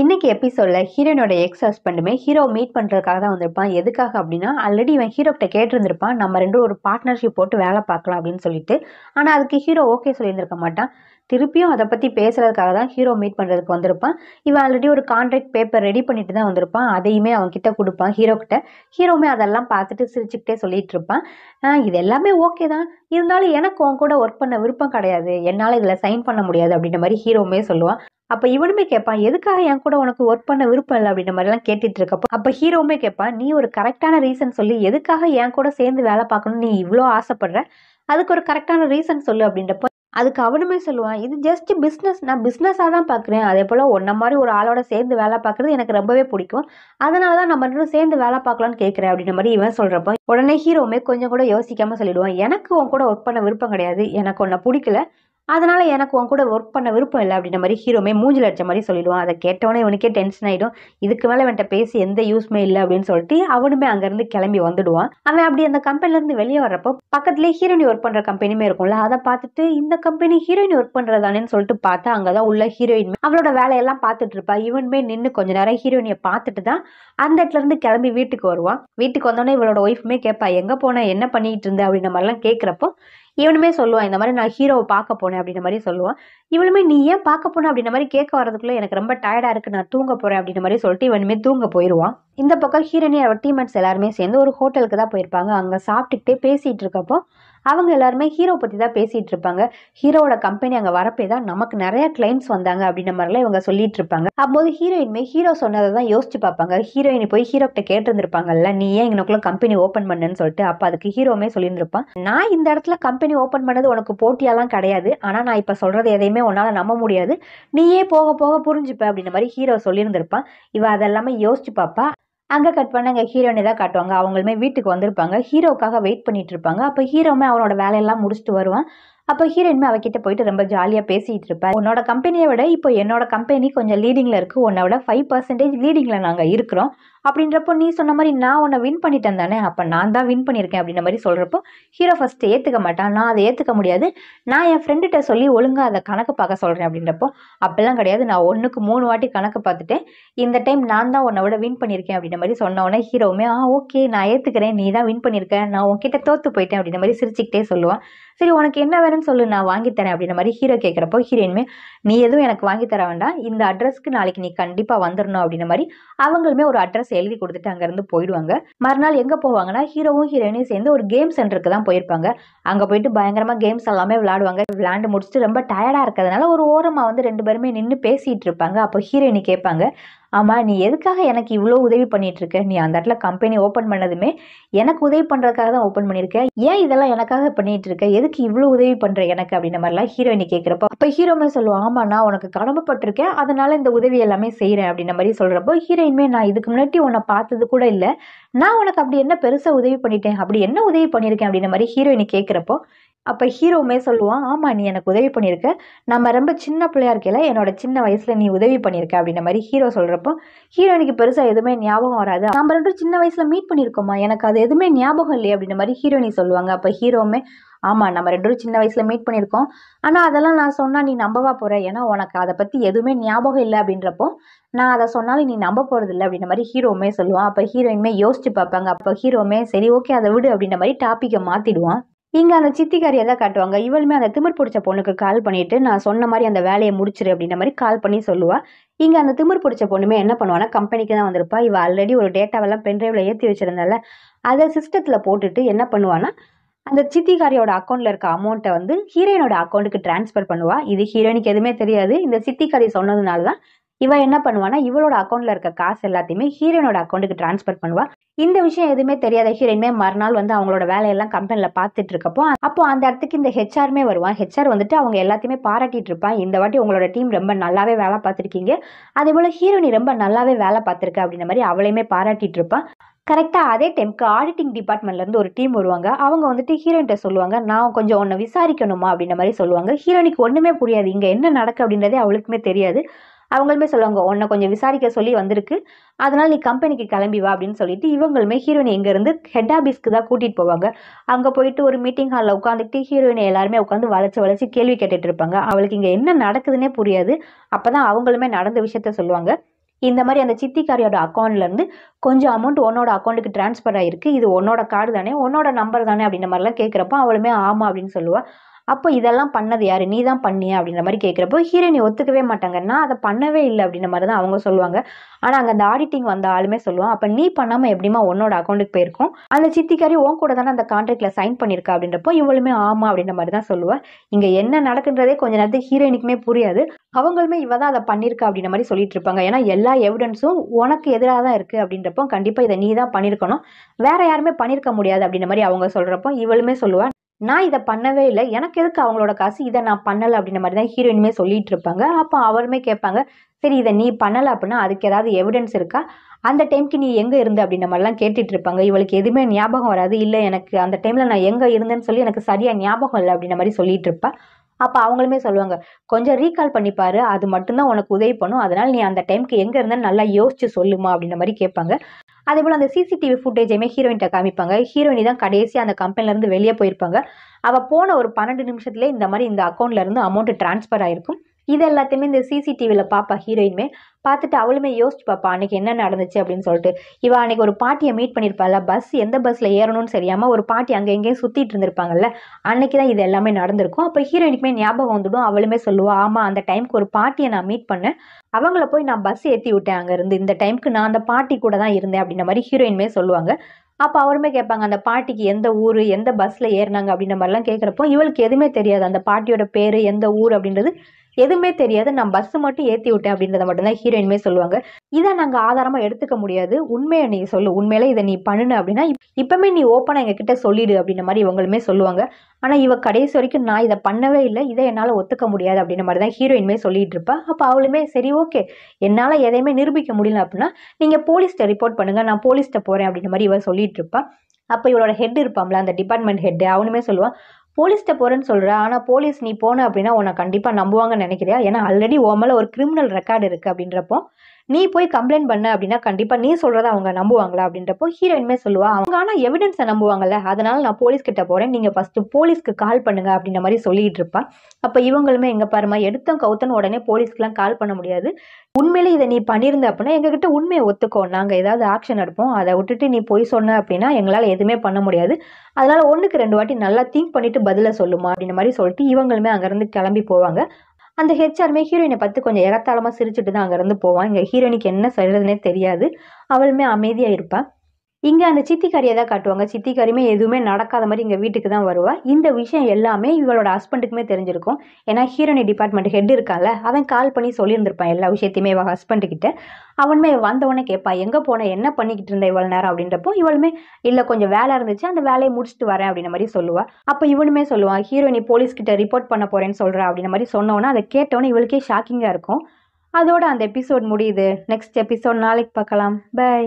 இன்னைக்கு எபிசோட்ல ஹீரோனோட எக்ஸ் ஹஸ்பண்டுமே ஹீரோ மீட் பண்ணுறதுக்காக தான் வந்திருப்பான் எதுக்காக அப்படின்னா ஆல்ரெடி இவன் ஹீரோக்கிட்ட கேட்டிருந்திருப்பான் நம்ம ரெண்டும் ஒரு பார்ட்னர்ஷிப் போட்டு வேலை பார்க்கலாம் அப்படின்னு சொல்லிட்டு ஆனால் அதுக்கு ஹீரோ ஓகே சொல்லியிருந்திருக்க மாட்டான் திருப்பியும் அதை பற்றி பேசுறதுக்காக தான் ஹீரோ மீட் பண்ணுறதுக்கு வந்திருப்பான் இவன் ஆல்ரெடி ஒரு கான்ட்ராக்ட் பேப்பர் ரெடி பண்ணிட்டு தான் வந்திருப்பான் அதையுமே அவன் கிட்ட கொடுப்பான் ஹீரோக்கிட்ட ஹீரோமே அதெல்லாம் பார்த்துட்டு சிரிச்சுக்கிட்டே சொல்லிட்டு இருப்பான் இது எல்லாமே ஓகே தான் இருந்தாலும் எனக்கு உன் கூட ஒர்க் பண்ண விருப்பம் கிடையாது என்னால் இதில் சைன் பண்ண முடியாது அப்படின்ற மாதிரி ஹீரோவுமே சொல்லுவான் அப்போ இவனுமே கேட்பான் எதுக்காக என் கூட உனக்கு ஒர்க் பண்ண விருப்பம் இல்லை அப்படின்ற மாதிரிலாம் கேட்டுட்டு இருக்கப்போ அப்போ ஹீரோவுமே கேட்பான் நீ ஒரு கரெக்டான ரீசன் சொல்லி எதுக்காக என் கூட சேர்ந்து வேலை பார்க்கணும் நீ இவ்வளோ ஆசைப்படுற அதுக்கு ஒரு கரெக்டான ரீசன் சொல்லு அப்படின்றப்போ அதுக்கு அவனுமே சொல்லுவான் இது ஜஸ்ட் பிஸ்னஸ் நான் பிஸ்னஸாக தான் பார்க்குறேன் அதே போல் ஒன்ன மாதிரி ஒரு ஆளோட சேர்ந்து வேலை பார்க்குறது எனக்கு ரொம்பவே பிடிக்கும் அதனால தான் நம்ம ரெண்டும் சேர்ந்து வேலை பார்க்கலான்னு கேட்குறேன் அப்படின்ற மாதிரி இவன் சொல்கிறப்ப உடனே ஹீரோவுமே கொஞ்சம் கூட யோசிக்காமல் சொல்லிடுவான் எனக்கு உன் கூட ஒர்க் பண்ண விருப்பம் கிடையாது எனக்கு உன்னை பிடிக்கல அதனால் எனக்கு உன் கூட ஒர்க் பண்ண விருப்பம் இல்லை அப்படின்ற மாதிரி ஹீரோமே மூஞ்சில் அடித்த மாதிரி சொல்லிடுவான் அதை கேட்டவொடனே இவனுக்கே டென்ஷன் ஆகிடும் இதுக்கு மேலே அவன்கிட்ட பேசி எந்த யூஸ்மே இல்லை அப்படின்னு சொல்லிட்டு அவனுமே அங்கேருந்து கிளம்பி வந்துடுவான் அவன் அப்படி அந்த கம்பெனிலேருந்து வெளியே வர்றப்போ பக்கத்துலேயே ஹீரோயினி ஒர்க் பண்ணுற கம்பெனியுமே இருக்கும்ல அதை பார்த்துட்டு இந்த கம்பெனி ஹீரோயின் ஒர்க் பண்ணுறதானேன்னு சொல்லிட்டு பார்த்தா அங்கே தான் உள்ள ஹீரோயின் அவளோட வேலையெல்லாம் பார்த்துட்டு இருப்பா இவனுமே நின்று கொஞ்ச நேரம் ஹீரோயினியை பார்த்துட்டு தான் அந்த இடத்துலேருந்து கிளம்பி வீட்டுக்கு வருவான் வீட்டுக்கு வந்தோடனே இவளோட ஒய்ஃபுமே கேட்பா எங்கே போனேன் என்ன பண்ணிக்கிட்டு இருந்த அப்படின்ற மாதிரிலாம் கேட்குறப்போ இவனுமே சொல்லுவான் இந்த மாதிரி நான் ஹீரோவை பார்க்க போனேன் அப்படின்ற மாதிரி சொல்லுவான் இவனுமே நீ ஏன் பார்க்க போன அப்படின்ற மாதிரி கேட்க வரதுக்குள்ளே எனக்கு ரொம்ப டயர்டாக இருக்குது நான் தூங்க போகிறேன் அப்படின்ற மாதிரி சொல்லிட்டு இவனுமே தூங்க போயிடுவான் இந்த பக்கம் ஹீரோனி அவர் டீமேட்ஸ் எல்லாருமே சேர்ந்து ஒரு ஹோட்டலுக்கு தான் போயிருப்பாங்க அங்கே சாப்பிட்டுக்கிட்டே பேசிகிட்டு இருக்கப்போ அவங்க எல்லாருமே ஹீரோ பற்றி தான் பேசிகிட்டு இருப்பாங்க ஹீரோவோட கம்பெனி அங்கே வரப்பே தான் நமக்கு நிறைய கிளைண்ட்ஸ் வந்தாங்க அப்படின்ற மாதிரிலாம் இவங்க சொல்லிட்டு இருப்பாங்க அப்போது ஹீரோயின்மே ஹீரோ சொன்னதை தான் யோசிச்சு பார்ப்பாங்க ஹீரோயினை போய் கிட்ட கேட்டிருந்திருப்பாங்கல்ல நீ ஏன் எனக்குள்ள கம்பெனி ஓப்பன் பண்ணுன்னு சொல்லிட்டு அப்போ அதுக்கு ஹீரோமே சொல்லியிருந்துருப்பான் நான் இந்த இடத்துல கம்பெனி ஓப்பன் பண்ணது உனக்கு போட்டியாலாம் கிடையாது ஆனால் நான் இப்போ சொல்கிறது எதையுமே உன்னால் நம்ப முடியாது நீயே போக போக புரிஞ்சுப்ப அப்படின்ற மாதிரி ஹீரோ சொல்லியிருந்திருப்பான் இவ அதெல்லாமே யோசிச்சு பார்ப்பா அங்கே கட் பண்ணாங்க ஹீரோயினை தான் காட்டுவாங்க அவங்களுமே வீட்டுக்கு வந்திருப்பாங்க ஹீரோக்காக வெயிட் பண்ணிகிட்டு இருப்பாங்க அப்போ ஹீரோவுமே அவனோட வேலையெல்லாம் முடிச்சுட்டு வருவான் அப்போ ஹீரோயின்மே அவகிட்ட போயிட்டு ரொம்ப ஜாலியாக பேசிகிட்டு இருப்பார் உன்னோட கம்பெனியை விட இப்போ என்னோட கம்பெனி கொஞ்சம் லீடிங்கில் இருக்குது உன்னோட ஃபைவ் பர்சன்டேஜ் லீடிங்கில் நாங்கள் இருக்கிறோம் அப்படின்றப்போ நீ சொன்ன மாதிரி நான் உன்னை வின் பண்ணிட்டேன் தானே அப்போ நான் தான் வின் பண்ணியிருக்கேன் அப்படின்ற மாதிரி சொல்கிறப்போ ஹீரோ ஃபஸ்ட்டு ஏற்றுக்க மாட்டான் நான் அதை ஏற்றுக்க முடியாது நான் என் ஃப்ரெண்டுகிட்ட சொல்லி ஒழுங்காக அதை கணக்கு பார்க்க சொல்கிறேன் அப்படின்றப்போ அப்படிலாம் கிடையாது நான் ஒன்றுக்கு மூணு வாட்டி கணக்கு பார்த்துட்டேன் இந்த டைம் நான் தான் உன்னை விட வின் பண்ணியிருக்கேன் அப்படின்ற மாதிரி சொன்னோடனே ஹீரோவுமே ஆ ஓகே நான் ஏற்றுக்கிறேன் நீ தான் வின் பண்ணியிருக்க நான் உன்கிட்ட தோற்று போயிட்டேன் அப்படின்ற மாதிரி சிரிச்சுக்கிட்டே சொல்லுவான் சரி உனக்கு என்ன வேணும்னு சொல்லு நான் வாங்கித்தரேன் அப்படின்ற மாதிரி ஹீரோ கேட்குறப்போ ஹீரோயின்மே நீ எதுவும் எனக்கு வாங்கி தர வேண்டாம் இந்த அட்ரஸ்க்கு நாளைக்கு நீ கண்டிப்பாக வந்துடணும் அப்படின்ற மாதிரி அவங்களுமே ஒரு அட்ரஸ் எழுதி கொடுத்துட்டு அங்கேருந்து போயிடுவாங்க மறுநாள் எங்கே போவாங்கன்னா ஹீரோவும் ஹீரோயினும் சேர்ந்து ஒரு கேம் சென்டருக்கு தான் போயிருப்பாங்க அங்கே போயிட்டு பயங்கரமாக கேம்ஸ் எல்லாமே விளாடுவாங்க விளாண்டு முடிச்சுட்டு ரொம்ப டயர்டாக இருக்கிறதுனால ஒரு ஓரமாக வந்து ரெண்டு பேருமே நின்று பேசிகிட்டு இருப்பாங்க அப்போ ஹீரோயினி கேட்பாங்க ஆமாம் நீ எதுக்காக எனக்கு இவ்வளோ உதவி பண்ணிகிட்ருக்க நீ அந்த இடத்துல கம்பெனி ஓப்பன் பண்ணதுமே எனக்கு உதவி பண்ணுறதுக்காக தான் ஓப்பன் பண்ணியிருக்கேன் ஏன் இதெல்லாம் எனக்காக பண்ணிகிட்டு இருக்க எதுக்கு இவ்வளோ உதவி பண்ணுற எனக்கு அப்படின்ற மாதிரிலாம் ஹீரோயினி கேட்குறப்போ அப்போ ஹீரோமே சொல்லுவோம் ஆமாம் நான் உனக்கு கடமைப்பட்டிருக்கேன் அதனால் இந்த உதவி எல்லாமே செய்கிறேன் அப்படின்ற மாதிரி சொல்கிறப்போ ஹீரோயின்மே நான் இதுக்கு முன்னாடி உன்னை பார்த்தது கூட இல்லை நான் உனக்கு அப்படி என்ன பெருசாக உதவி பண்ணிட்டேன் அப்படி என்ன உதவி பண்ணியிருக்கேன் அப்படின்ற மாதிரி ஹீரோயினி கேட்குறப்போ அப்போ ஹீரோவுமே சொல்லுவான் ஆமாம் நீ எனக்கு உதவி பண்ணியிருக்க நம்ம ரொம்ப சின்ன பிள்ளையா இருக்கல என்னோட சின்ன வயசில் நீ உதவி பண்ணியிருக்க அப்படின்ற மாதிரி ஹீரோ சொல்கிறப்போ ஹீரோயினுக்கு பெருசாக எதுவுமே ஞாபகம் வராது நம்ம ரெண்டும் சின்ன வயசில் மீட் பண்ணியிருக்கோமா எனக்கு அது எதுவுமே ஞாபகம் இல்லையே அப்படின்ற மாதிரி ஹீரோனி சொல்லுவாங்க அப்போ ஹீரோவுமே ஆமாம் நம்ம ரெண்டு சின்ன வயசில் மீட் பண்ணியிருக்கோம் ஆனால் அதெல்லாம் நான் சொன்னால் நீ நம்பவா போகிற ஏன்னா உனக்கு அதை பற்றி எதுவுமே ஞாபகம் இல்லை அப்படின்றப்போ நான் அதை சொன்னாலும் நீ நம்ப போகிறது இல்லை அப்படின்ற மாதிரி ஹீரோவுமே சொல்லுவான் அப்போ ஹீரோயினுமே யோசிச்சு பார்ப்பாங்க அப்போ ஹீரோவுமே சரி ஓகே அதை விடு அப்படின்ற மாதிரி டாப்பிக்கை மாற்றிடுவான் இங்கே அந்த சித்திக்காரியை தான் காட்டுவாங்க இவளுமே அந்த திமிர் பிடிச்ச பொண்ணுக்கு கால் பண்ணிவிட்டு நான் சொன்ன மாதிரி அந்த வேலையை முடிச்சிரு அப்படின்ற மாதிரி கால் பண்ணி சொல்லுவா இங்கே அந்த திமிர் பிடிச்ச பொண்ணுமே என்ன பண்ணுவானா கம்பெனிக்கு தான் வந்திருப்பா இவள் ஆல்ரெடி ஒரு டேட்டாவெல்லாம் பென்ட்ரைவில் ஏற்றி வச்சுருந்தால அதை சிஸ்டத்தில் போட்டுட்டு என்ன பண்ணுவான்னா அந்த சித்திகாரியோட அக்கௌண்ட்டில் இருக்க அமௌண்ட்டை வந்து ஹீரோயினோட அக்கௌண்ட்டுக்கு டிரான்ஸ்ஃபர் பண்ணுவாள் இது ஹீரோயினுக்கு எதுவுமே தெரியாது இந்த சித்திக்காரி சொன்னதுனால தான் இவள் என்ன பண்ணுவானா இவளோட அக்கௌண்ட்டில் இருக்க காசு எல்லாத்தையுமே ஹீரோனோட அக்கௌண்ட்டுக்கு ட்ரான்ஸ்ஃபர் பண்ணுவாள் இந்த விஷயம் எதுவுமே தெரியாத ஹீரோயின்மே மறுநாள் வந்து அவங்களோட வேலையெல்லாம் கம்பெனியில் பார்த்துட்டு இருக்கப்போ அப்போ அந்த இடத்துக்கு இந்த ஹெச்ஆர்மே வருவான் ஹெச்ஆர் வந்துட்டு அவங்க எல்லாத்தையுமே பாராட்டிட்டு இருப்பான் இந்த வாட்டி உங்களோட டீம் ரொம்ப நல்லாவே வேலை பார்த்துருக்கீங்க அதே போல ஹீரோயினி ரொம்ப நல்லாவே வேலை பார்த்துருக்கு அப்படின்ற மாதிரி அவளையுமே பாராட்டிட்டு இருப்பான் கரெக்டாக அதே டைமுக்கு ஆடிட்டிங் டிபார்ட்மெண்ட்லேருந்து ஒரு டீம் வருவாங்க அவங்க வந்துட்டு ஹீரோயின்ட்ட சொல்லுவாங்க நான் கொஞ்சம் ஒன்று விசாரிக்கணுமா அப்படின்ற மாதிரி சொல்லுவாங்க ஹீரோனிக்கு ஒன்றுமே புரியாது இங்கே என்ன நடக்கு அப்படின்றதே அவளுக்குமே தெரியாது அவங்களுமே சொல்லுவாங்க உன்னை கொஞ்சம் விசாரிக்க சொல்லி வந்திருக்கு அதனால் நீ கம்பெனிக்கு கிளம்பி வா அப்படின்னு சொல்லிட்டு இவங்களுமே ஹீரோயினை இங்கேருந்து ஹெட் ஆஃபீஸ்க்கு தான் கூட்டிகிட்டு போவாங்க அங்கே போயிட்டு ஒரு மீட்டிங் ஹாலில் உட்காந்துட்டு ஹீரோயினை எல்லாருமே உட்காந்து வளைச்சி வளைச்சி கேள்வி கேட்டுட்டு இருப்பாங்க அவளுக்கு இங்கே என்ன நடக்குதுன்னே புரியாது அப்போ தான் அவங்களுமே நடந்த விஷயத்த சொல்லுவாங்க இந்த மாதிரி அந்த சித்திக்காரியோட அக்கௌண்ட்லேருந்து கொஞ்சம் அமௌண்ட் உன்னோட அக்கௌண்ட்டுக்கு ட்ரான்ஸ்ஃபர் ஆகிருக்கு இது உன்னோட கார்டு தானே உன்னோட நம்பர் தானே அப்படின்ற மாதிரிலாம் கேட்குறப்போ அவளுமே ஆமாம் அப்படின்னு சொல்லுவாள் அப்போ இதெல்லாம் பண்ணது யார் நீ தான் பண்ணிய அப்படின்ற மாதிரி கேட்குறப்போ ஹீரோயினி ஒத்துக்கவே மாட்டாங்கன்னா அதை பண்ணவே இல்லை அப்படின்ற மாதிரி தான் அவங்க சொல்லுவாங்க ஆனால் அங்கே அந்த ஆடிட்டிங் வந்த ஆளுமே சொல்லுவான் அப்போ நீ பண்ணாமல் எப்படிமா உன்னோட அக்கௌண்ட்டுக்கு போயிருக்கும் அந்த சித்திக்காரி உன் கூட தானே அந்த கான்ட்ராக்டில் சைன் பண்ணியிருக்கா அப்படின்றப்போ இவளுமே ஆமாம் அப்படின்ற மாதிரி தான் சொல்லுவேன் இங்கே என்ன நடக்குன்றதே கொஞ்ச நேரத்துக்கு ஹீரோயினிக்குமே புரியாது அவங்களுமே இவ தான் அதை பண்ணியிருக்கா அப்படின்ற மாதிரி சொல்லிட்டு இருப்பாங்க ஏன்னா எல்லா எவிடன்ஸும் உனக்கு எதிராக தான் இருக்குது அப்படின்றப்போ கண்டிப்பாக இதை நீ தான் பண்ணியிருக்கணும் வேற யாருமே பண்ணியிருக்க முடியாது அப்படின்ற மாதிரி அவங்க சொல்கிறப்போ இவளுமே சொல்லுவாள் நான் இதை பண்ணவே இல்லை எனக்கு எதுக்கு அவங்களோட காசு இதை நான் பண்ணலை அப்படின்ற மாதிரி தான் ஹீரோயினுமே சொல்லிட்டு இருப்பாங்க அப்போ அவருமே கேட்பாங்க சரி இதை நீ பண்ணலை அப்படின்னா அதுக்கு ஏதாவது எவிடன்ஸ் இருக்கா அந்த டைம்க்கு நீ எங்கே இருந்த அப்படின்ற மாதிரிலாம் கேட்டுட்டு இருப்பாங்க இவளுக்கு எதுவுமே ஞாபகம் வராது இல்லை எனக்கு அந்த டைமில் நான் எங்கே இருந்தேன்னு சொல்லி எனக்கு சரியாக ஞாபகம் இல்லை அப்படின்ற மாதிரி சொல்லிட்டு இருப்பா அப்போ அவங்களுமே சொல்லுவாங்க கொஞ்சம் ரீகால் பண்ணிப்பாரு அது மட்டும்தான் உனக்கு உதவி பண்ணும் அதனால் நீ அந்த டைம்க்கு எங்கே இருந்தேன்னு நல்லா யோசிச்சு சொல்லுமா அப்படின்ற மாதிரி கேட்பாங்க அதே போல் அந்த சிசிடிவி ஃபுட்டேஜையுமே ஹீரோயின்ட்ட காமிப்பாங்க ஹீரோயினி தான் கடைசி அந்த கம்பெனிலேருந்து வெளியே போயிருப்பாங்க அவள் போன ஒரு பன்னெண்டு நிமிஷத்துலேயே இந்த மாதிரி இந்த அக்கௌண்ட்லேருந்து அமௌண்ட்டு ட்ரான்ஸ்ஃபர் ஆகிருக்கும் இது எல்லாத்தையுமே இந்த சிசிடிவியில் பார்ப்பா ஹீரோயினுமே பார்த்துட்டு அவளுமே யோசிச்சு பார்ப்பா அன்றைக்கி என்ன நடந்துச்சு அப்படின்னு சொல்லிட்டு இவள் அன்றைக்கி ஒரு பாட்டியை மீட் பண்ணியிருப்பாள் பஸ் எந்த பஸ்ஸில் ஏறணும்னு தெரியாமல் ஒரு பாட்டி அங்கே எங்கேயும் சுற்றிட்டு இருந்திருப்பாங்கல்ல அன்னைக்கு தான் இது எல்லாமே நடந்திருக்கும் அப்போ ஹீரோயினுக்குமே ஞாபகம் வந்துடும் அவளுமே சொல்லுவாள் ஆமாம் அந்த டைமுக்கு ஒரு பாட்டியை நான் மீட் பண்ணேன் அவங்கள போய் நான் பஸ் ஏற்றி விட்டேன் அங்கேருந்து இந்த டைமுக்கு நான் அந்த பாட்டி கூட தான் இருந்தேன் அப்படின்ற மாதிரி ஹீரோயினுமே சொல்லுவாங்க அப்போ அவருமே கேட்பாங்க அந்த பாட்டிக்கு எந்த ஊர் எந்த பஸ்ஸில் ஏறினாங்க அப்படின்ற மாதிரிலாம் கேட்குறப்போ இவளுக்கு எதுவுமே தெரியாது அந்த பாட்டியோட பேர் எந்த ஊர் அப்படின்றது எதுவுமே தெரியாது நான் பஸ் மட்டும் ஏற்றி விட்டேன் அப்படின்றத மட்டும்தான் ஹீரோயினுமே சொல்லுவாங்க இதை நாங்கள் ஆதாரமாக எடுத்துக்க முடியாது உண்மையை நீ சொல்லு உண்மையில இதை நீ பண்ணுன அப்படின்னா இப்பவுமே நீ ஓப்பனாக எங்ககிட்ட சொல்லிடு அப்படின்ற மாதிரி இவங்களுமே சொல்லுவாங்க ஆனால் இவ கடைசி வரைக்கும் நான் இதை பண்ணவே இல்லை இதை என்னால் ஒத்துக்க முடியாது அப்படின்ற மாதிரி தான் ஹீரோயின்மே சொல்லிட்டு இருப்பா அப்போ அவளுமே சரி ஓகே என்னால் எதையுமே நிரூபிக்க முடியல அப்படின்னா நீங்கள் போலீஸ்கிட்ட ரிப்போர்ட் பண்ணுங்கள் நான் போலீஸ்கிட்ட போறேன் அப்படின்ற மாதிரி இவ சொல்லிட்டு இருப்பா அப்போ இவளோட ஹெட் இருப்பாம்ல அந்த டிபார்ட்மெண்ட் ஹெட் அவனுமே சொல்லுவான் போலீஸ்கிட்ட போகிறேன்னு சொல்கிற ஆனால் போலீஸ் நீ போன அப்படின்னா உன்னை கண்டிப்பாக நம்புவாங்கன்னு நினைக்கிறியா ஏன்னா ஆல்ரெடி உன் மேலே ஒரு கிரிமினல் ரெக்கார்டு இருக்குது அப்படின்றப்போ நீ போய் கம்ப்ளைண்ட் பண்ண அப்படின்னா கண்டிப்பாக நீ சொல்கிறத அவங்க நம்புவாங்களா அப்படின்றப்போ ஹீரோயினுமே சொல்லுவா அவங்க ஆனால் எவிடன்ஸை நம்புவாங்கல்ல அதனால் நான் போலீஸ் கிட்ட போகிறேன் நீங்கள் ஃபர்ஸ்ட் போலீஸ்க்கு கால் பண்ணுங்க அப்படின்ற மாதிரி சொல்லிட்டு இருப்பா அப்போ இவங்களுமே எங்கே பாருமா எடுத்தோம் கவுத்தன் உடனே போலீஸ்க்குலாம் கால் பண்ண முடியாது உண்மையிலே இதை நீ பண்ணியிருந்த அப்படின்னா எங்ககிட்ட உண்மையை ஒத்துக்கோ நாங்கள் ஏதாவது ஆக்ஷன் எடுப்போம் அதை விட்டுட்டு நீ போய் சொன்ன அப்படின்னா எங்களால் எதுவுமே பண்ண முடியாது அதனால் ஒன்றுக்கு ரெண்டு வாட்டி நல்லா திங்க் பண்ணிவிட்டு பதிலை சொல்லுமா அப்படின்ற மாதிரி சொல்லிட்டு இவங்களுமே அங்கேருந்து கிளம்பி போவாங்க அந்த ஹெச்ஆர்மே ஹீரோயினை பார்த்து கொஞ்சம் எகத்தாளமாக சிரிச்சுட்டு தான் அங்கேருந்து போவான் இங்கே ஹீரோயினுக்கு என்ன சொல்கிறதுனே தெரியாது அவளுமே அமைதியாக இருப்பாள் இங்கே அந்த சித்திக்காரியை தான் காட்டுவாங்க சித்திக்காரியுமே எதுவுமே நடக்காத மாதிரி இங்கே வீட்டுக்கு தான் வருவாள் இந்த விஷயம் எல்லாமே இவளோட ஹஸ்பண்டுக்குமே தெரிஞ்சிருக்கும் ஏன்னா ஹீரோனி டிபார்ட்மெண்ட் ஹெட் இருக்கான்ல அவன் கால் பண்ணி சொல்லியிருந்திருப்பான் எல்லா விஷயத்தையுமே இவள் ஹஸ்பண்டுக்கிட்ட அவனுமே வந்தவொடனே கேட்பா எங்கே போன என்ன பண்ணிக்கிட்டு இருந்த இவ்வளோ நேரம் அப்படின்றப்போ இவளுமே இல்லை கொஞ்சம் வேலை இருந்துச்சு அந்த வேலையை முடிச்சுட்டு வரேன் அப்படின்ற மாதிரி சொல்லுவாள் அப்போ இவனுமே சொல்லுவான் ஹீரோயினி போலீஸ்கிட்ட ரிப்போர்ட் பண்ண போகிறேன்னு சொல்கிறா அப்படின்ற மாதிரி சொன்னோன்னா அதை கேட்டோன்னே இவளுக்கே ஷாக்கிங்காக இருக்கும் அதோட அந்த எபிசோட் முடியுது நெக்ஸ்ட் எபிசோட் நாளைக்கு பார்க்கலாம் பை